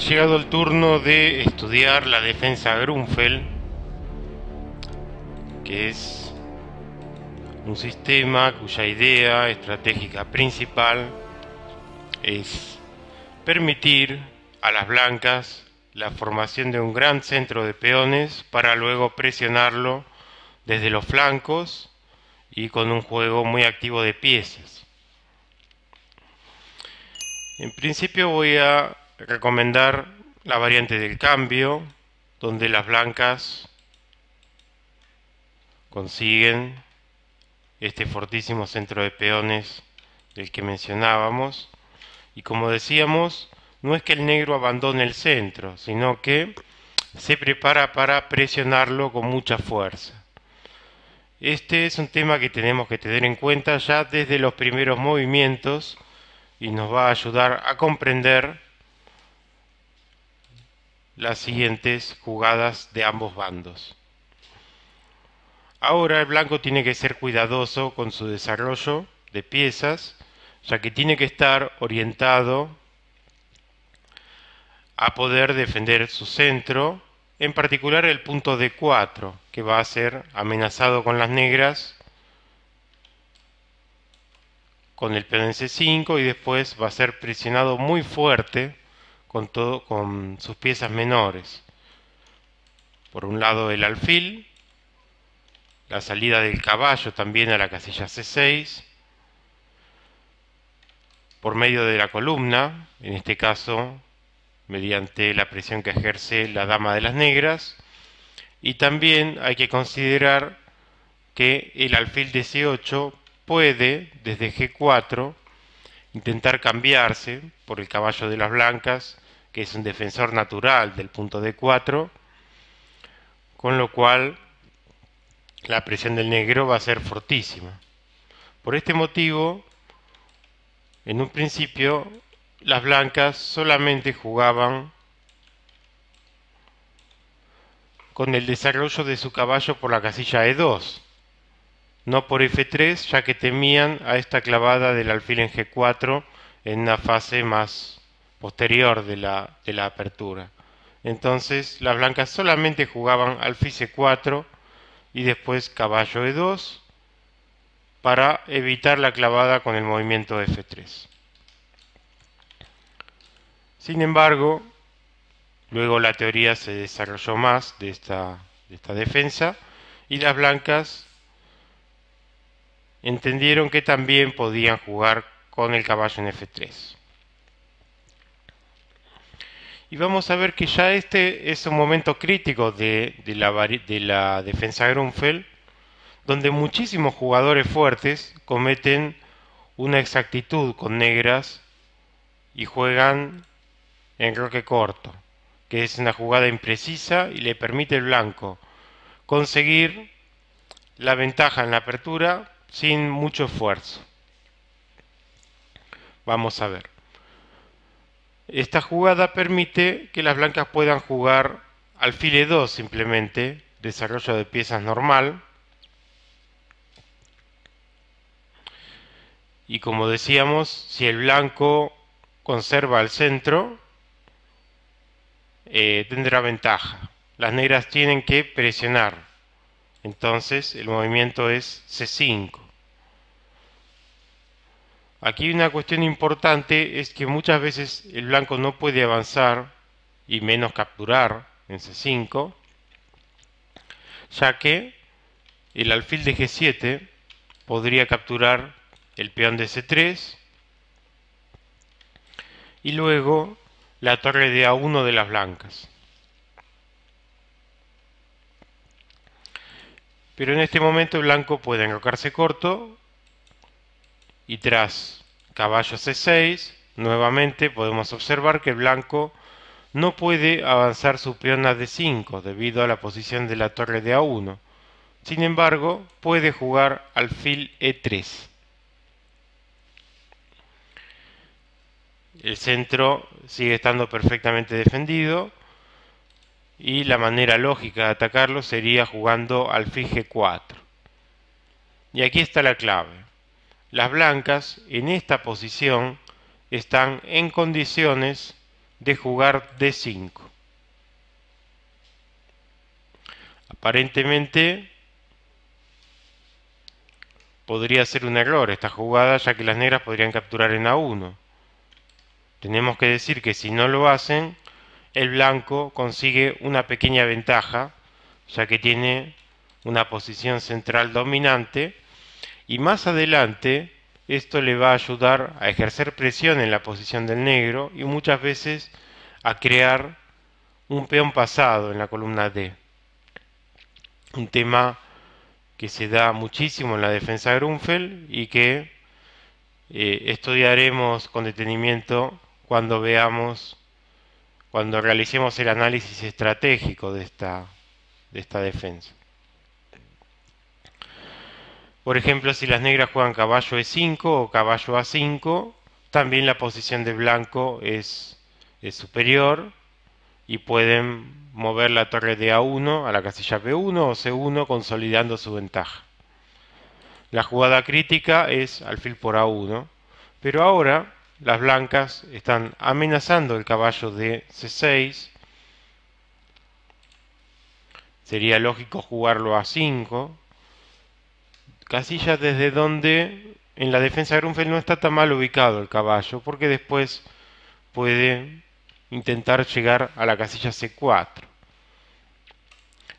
llegado el turno de estudiar la defensa Grunfeld, que es un sistema cuya idea estratégica principal es permitir a las blancas la formación de un gran centro de peones para luego presionarlo desde los flancos y con un juego muy activo de piezas. En principio voy a recomendar la variante del cambio, donde las blancas consiguen este fortísimo centro de peones del que mencionábamos. Y como decíamos, no es que el negro abandone el centro, sino que se prepara para presionarlo con mucha fuerza. Este es un tema que tenemos que tener en cuenta ya desde los primeros movimientos y nos va a ayudar a comprender las siguientes jugadas de ambos bandos. Ahora el blanco tiene que ser cuidadoso con su desarrollo de piezas, ya que tiene que estar orientado a poder defender su centro, en particular el punto D4, que va a ser amenazado con las negras, con el peón C5 y después va a ser presionado muy fuerte con, todo, con sus piezas menores. Por un lado el alfil, la salida del caballo también a la casilla C6, por medio de la columna, en este caso mediante la presión que ejerce la dama de las negras, y también hay que considerar que el alfil de C8 puede, desde G4, intentar cambiarse por el caballo de las blancas que es un defensor natural del punto D4, con lo cual la presión del negro va a ser fortísima. Por este motivo, en un principio, las blancas solamente jugaban con el desarrollo de su caballo por la casilla E2, no por F3, ya que temían a esta clavada del alfil en G4 en una fase más posterior de la, apertura. Entonces las blancas solamente jugaban alfil C4 y después caballo E2 para evitar la clavada con el movimiento F3. Sin embargo, luego la teoría se desarrolló más de esta defensa y las blancas entendieron que también podían jugar con el caballo en F3. Y vamos a ver que ya este es un momento crítico de, la, de la defensa Grunfeld, donde muchísimos jugadores fuertes cometen una exactitud con negras y juegan en roque corto, que es una jugada imprecisa y le permite al blanco conseguir la ventaja en la apertura sin mucho esfuerzo. Vamos a ver. Esta jugada permite que las blancas puedan jugar al file 2 simplemente, desarrollo de piezas normal. Y como decíamos, si el blanco conserva el centro, eh, tendrá ventaja. Las negras tienen que presionar. Entonces el movimiento es C5. Aquí una cuestión importante es que muchas veces el blanco no puede avanzar y menos capturar en C5, ya que el alfil de G7 podría capturar el peón de C3 y luego la torre de A1 de las blancas. Pero en este momento el blanco puede enrocarse corto y tras caballo c6 nuevamente podemos observar que el blanco no puede avanzar su peón a d5 debido a la posición de la torre de a1 sin embargo puede jugar alfil e3 el centro sigue estando perfectamente defendido y la manera lógica de atacarlo sería jugando alfil g4 y aquí está la clave las blancas en esta posición están en condiciones de jugar D5. Aparentemente podría ser un error esta jugada ya que las negras podrían capturar en A1. Tenemos que decir que si no lo hacen, el blanco consigue una pequeña ventaja ya que tiene una posición central dominante y más adelante esto le va a ayudar a ejercer presión en la posición del negro y muchas veces a crear un peón pasado en la columna D. Un tema que se da muchísimo en la defensa Grunfeld y que eh, estudiaremos con detenimiento cuando veamos, cuando realicemos el análisis estratégico de esta, de esta defensa. Por ejemplo, si las negras juegan caballo E5 o caballo A5, también la posición de blanco es, superior y pueden mover la torre de A1 a la casilla B1 o C1 consolidando su ventaja. La jugada crítica es alfil por A1, pero ahora las blancas están amenazando el caballo de C6. Sería lógico jugarlo a 5 Casillas desde donde en la defensa de Grunfeld no está tan mal ubicado el caballo, porque después puede intentar llegar a la casilla C4.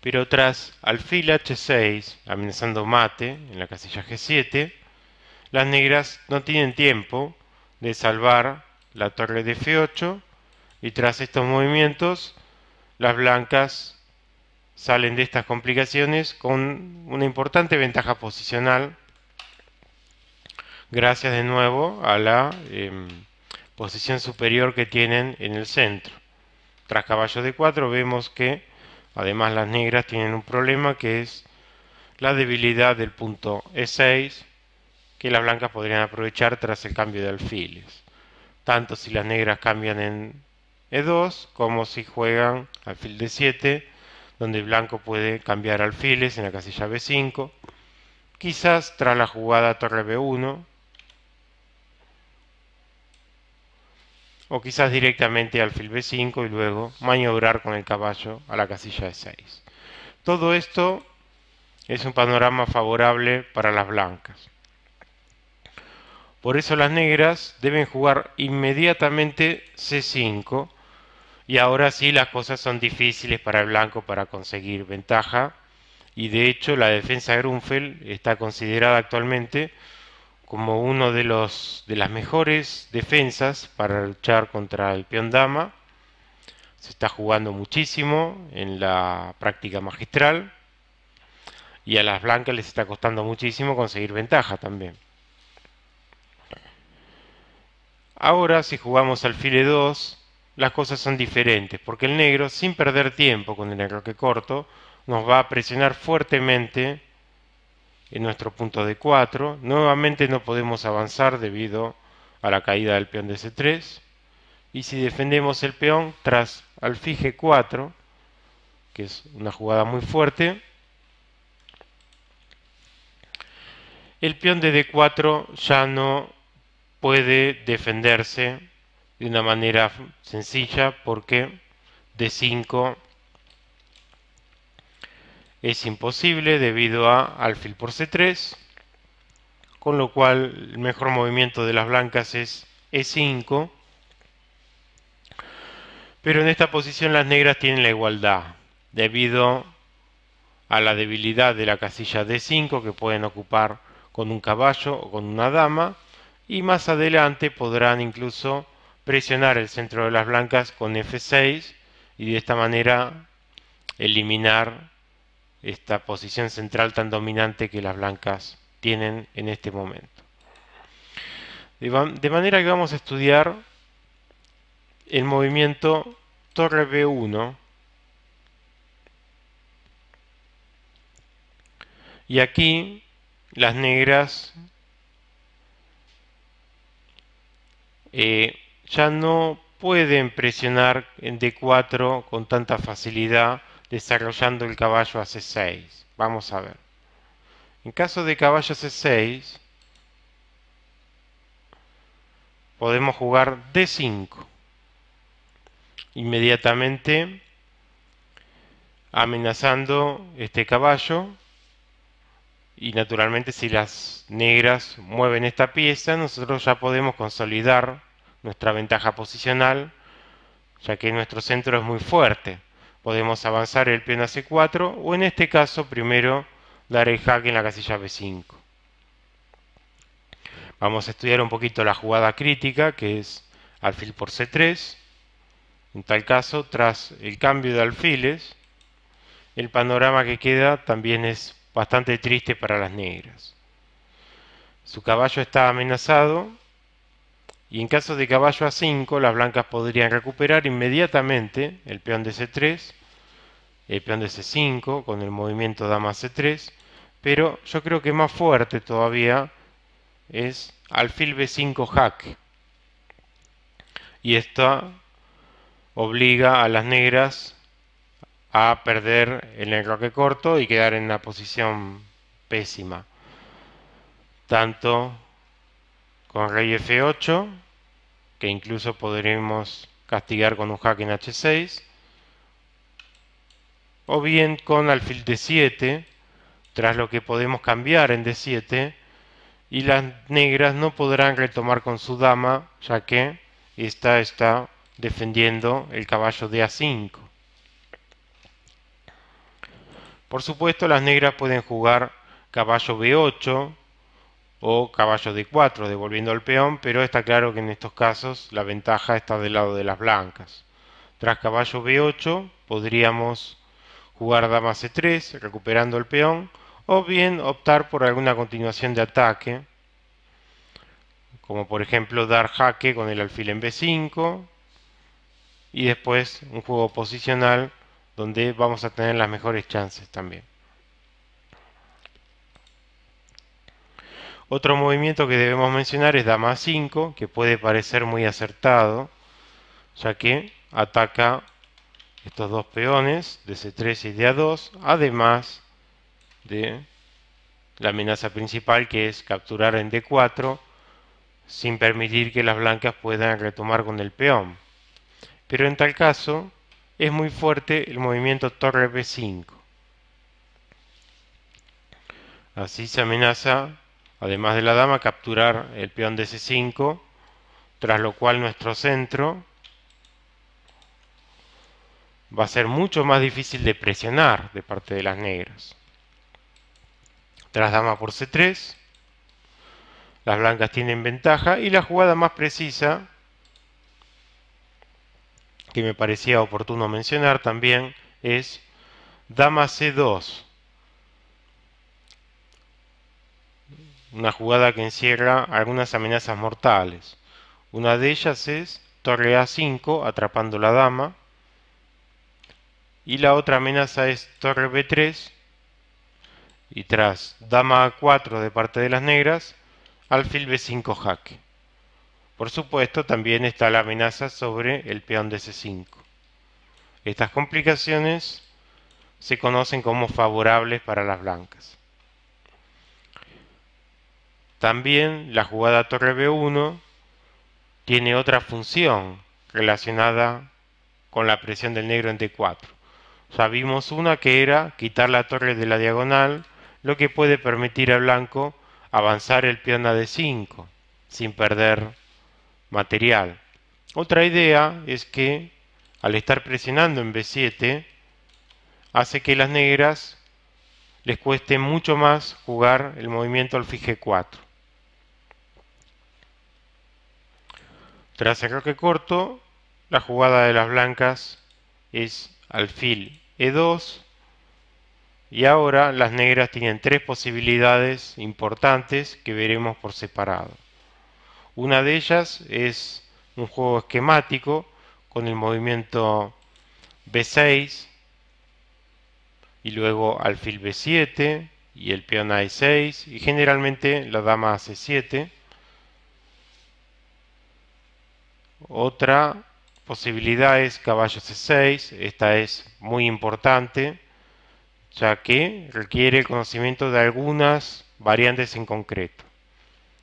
Pero tras alfil H6, amenazando mate en la casilla G7, las negras no tienen tiempo de salvar la torre de F8 y tras estos movimientos las blancas salen de estas complicaciones con una importante ventaja posicional gracias de nuevo a la em, posición superior que tienen en el centro. Tras caballo de 4 vemos que además las negras tienen un problema que es la debilidad del punto E6 que las blancas podrían aprovechar tras el cambio de alfiles. Tanto si las negras cambian en E2 como si juegan alfil de 7 donde blanco puede cambiar alfiles en la casilla B5, quizás tras la jugada torre B1, o quizás directamente alfil B5 y luego maniobrar con el caballo a la casilla E6. Todo esto es un panorama favorable para las blancas. Por eso las negras deben jugar inmediatamente C5 y ahora sí las cosas son difíciles para el blanco para conseguir ventaja. Y de hecho la defensa de Grunfeld está considerada actualmente como uno de, los, de las mejores defensas para luchar contra el peón dama. Se está jugando muchísimo en la práctica magistral. Y a las blancas les está costando muchísimo conseguir ventaja también. Ahora si jugamos al file 2 las cosas son diferentes, porque el negro, sin perder tiempo con el enroque corto, nos va a presionar fuertemente en nuestro punto de 4. Nuevamente no podemos avanzar debido a la caída del peón de C3. Y si defendemos el peón tras alfije 4, que es una jugada muy fuerte, el peón de D4 ya no puede defenderse de una manera sencilla porque d 5 es imposible debido a alfil por c3 con lo cual el mejor movimiento de las blancas es e5 pero en esta posición las negras tienen la igualdad debido a la debilidad de la casilla d5 que pueden ocupar con un caballo o con una dama y más adelante podrán incluso presionar el centro de las blancas con F6 y de esta manera eliminar esta posición central tan dominante que las blancas tienen en este momento. De manera que vamos a estudiar el movimiento torre B1 y aquí las negras eh, ya no pueden presionar en D4 con tanta facilidad desarrollando el caballo a C6. Vamos a ver. En caso de caballo C6, podemos jugar D5. Inmediatamente amenazando este caballo. Y naturalmente si las negras mueven esta pieza, nosotros ya podemos consolidar nuestra ventaja posicional, ya que nuestro centro es muy fuerte. Podemos avanzar el peón a c4 o en este caso primero dar el hack en la casilla b5. Vamos a estudiar un poquito la jugada crítica, que es alfil por c3. En tal caso, tras el cambio de alfiles, el panorama que queda también es bastante triste para las negras. Su caballo está amenazado y en caso de caballo A5 las blancas podrían recuperar inmediatamente el peón de C3, el peón de C5 con el movimiento dama C3, pero yo creo que más fuerte todavía es alfil B5 hack. Y esto obliga a las negras a perder el enroque corto y quedar en una posición pésima. Tanto con rey f8, que incluso podremos castigar con un jaque en h6, o bien con alfil d7, tras lo que podemos cambiar en d7, y las negras no podrán retomar con su dama, ya que esta está defendiendo el caballo de a5. Por supuesto, las negras pueden jugar caballo b8, o caballo de 4 devolviendo al peón, pero está claro que en estos casos la ventaja está del lado de las blancas. Tras caballo b8 podríamos jugar dama c3 recuperando el peón o bien optar por alguna continuación de ataque como por ejemplo dar jaque con el alfil en b5 y después un juego posicional donde vamos a tener las mejores chances también. Otro movimiento que debemos mencionar es dama 5, que puede parecer muy acertado, ya que ataca estos dos peones de C3 y de 2 además de la amenaza principal que es capturar en D4 sin permitir que las blancas puedan retomar con el peón. Pero en tal caso es muy fuerte el movimiento torre B5. Así se amenaza además de la dama, capturar el peón de C5, tras lo cual nuestro centro va a ser mucho más difícil de presionar de parte de las negras. Tras dama por C3, las blancas tienen ventaja y la jugada más precisa, que me parecía oportuno mencionar también, es dama C2 una jugada que encierra algunas amenazas mortales. Una de ellas es torre A5 atrapando la dama. Y la otra amenaza es torre B3 y tras dama A4 de parte de las negras, alfil B5 jaque. Por supuesto, también está la amenaza sobre el peón de C5. Estas complicaciones se conocen como favorables para las blancas. También la jugada torre B1 tiene otra función relacionada con la presión del negro en D4. Sabimos una que era quitar la torre de la diagonal, lo que puede permitir al blanco avanzar el peón a D5 sin perder material. Otra idea es que al estar presionando en B7 hace que las negras les cueste mucho más jugar el movimiento al fije 4 Tras que corto, la jugada de las blancas es alfil e2. Y ahora las negras tienen tres posibilidades importantes que veremos por separado. Una de ellas es un juego esquemático con el movimiento B6 y luego alfil B7 y el peón A6 y generalmente la dama C7. Otra posibilidad es caballo C6, esta es muy importante, ya que requiere el conocimiento de algunas variantes en concreto.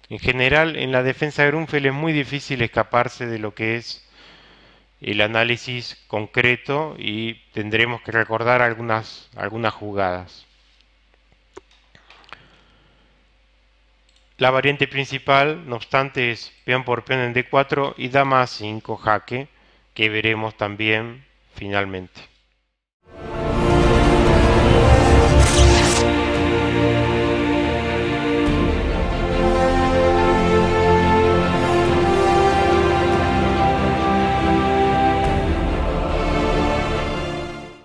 En general, en la defensa de Grunfeld es muy difícil escaparse de lo que es el análisis concreto y tendremos que recordar algunas, algunas jugadas. La variante principal, no obstante, es peón por peón en d4 y dama más 5 jaque, que veremos también finalmente.